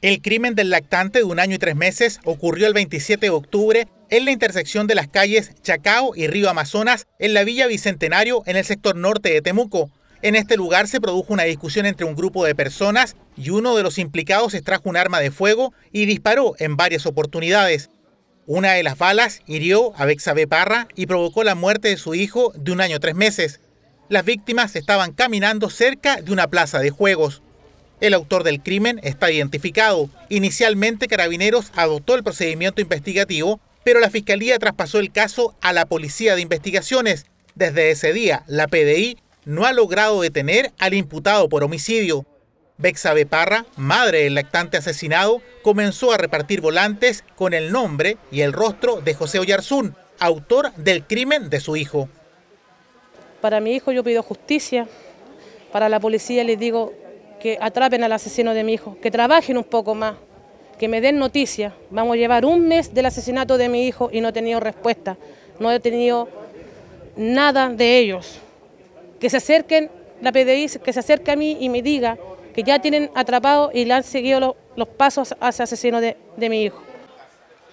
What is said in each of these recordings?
El crimen del lactante de un año y tres meses ocurrió el 27 de octubre en la intersección de las calles Chacao y Río Amazonas en la Villa Bicentenario en el sector norte de Temuco. En este lugar se produjo una discusión entre un grupo de personas y uno de los implicados extrajo un arma de fuego y disparó en varias oportunidades. Una de las balas hirió a Bexabe Parra y provocó la muerte de su hijo de un año y tres meses. Las víctimas estaban caminando cerca de una plaza de juegos. El autor del crimen está identificado. Inicialmente Carabineros adoptó el procedimiento investigativo, pero la Fiscalía traspasó el caso a la Policía de Investigaciones. Desde ese día, la PDI no ha logrado detener al imputado por homicidio. Bexabe Parra, madre del lactante asesinado, comenzó a repartir volantes con el nombre y el rostro de José Oyarzún, autor del crimen de su hijo. Para mi hijo yo pido justicia, para la policía les digo que atrapen al asesino de mi hijo, que trabajen un poco más, que me den noticias. Vamos a llevar un mes del asesinato de mi hijo y no he tenido respuesta, no he tenido nada de ellos. Que se acerquen, la PDI, que se acerque a mí y me diga que ya tienen atrapado y le han seguido los, pasos hacia asesino de, de mi hijo.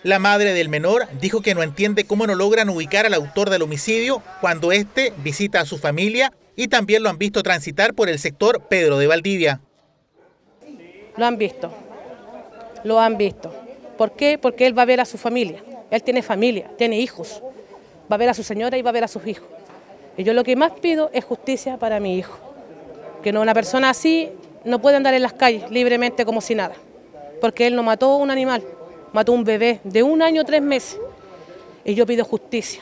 La madre del menor dijo que no entiende cómo no logran ubicar al autor del homicidio cuando éste visita a su familia y también lo han visto transitar por el sector Pedro de Valdivia. Lo han visto, lo han visto. ¿Por qué? Porque él va a ver a su familia, él tiene familia, tiene hijos, va a ver a su señora y va a ver a sus hijos. Y yo lo que más pido es justicia para mi hijo, que no una persona así no puede andar en las calles libremente como si nada, porque él no mató un animal, mató un bebé de un año tres meses. Y yo pido justicia.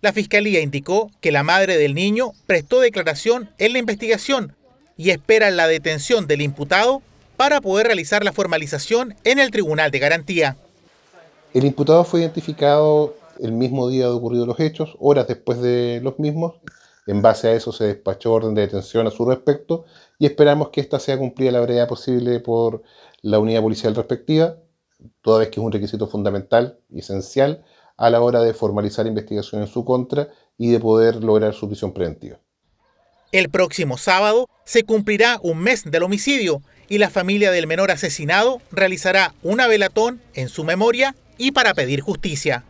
La fiscalía indicó que la madre del niño prestó declaración en la investigación y espera la detención del imputado para poder realizar la formalización en el Tribunal de Garantía. El imputado fue identificado el mismo día de ocurrido los hechos, horas después de los mismos. En base a eso se despachó orden de detención a su respecto y esperamos que ésta sea cumplida la brevedad posible por la unidad policial respectiva, toda vez que es un requisito fundamental y esencial a la hora de formalizar investigación en su contra y de poder lograr su prisión preventiva. El próximo sábado se cumplirá un mes del homicidio y la familia del menor asesinado realizará una velatón en su memoria y para pedir justicia.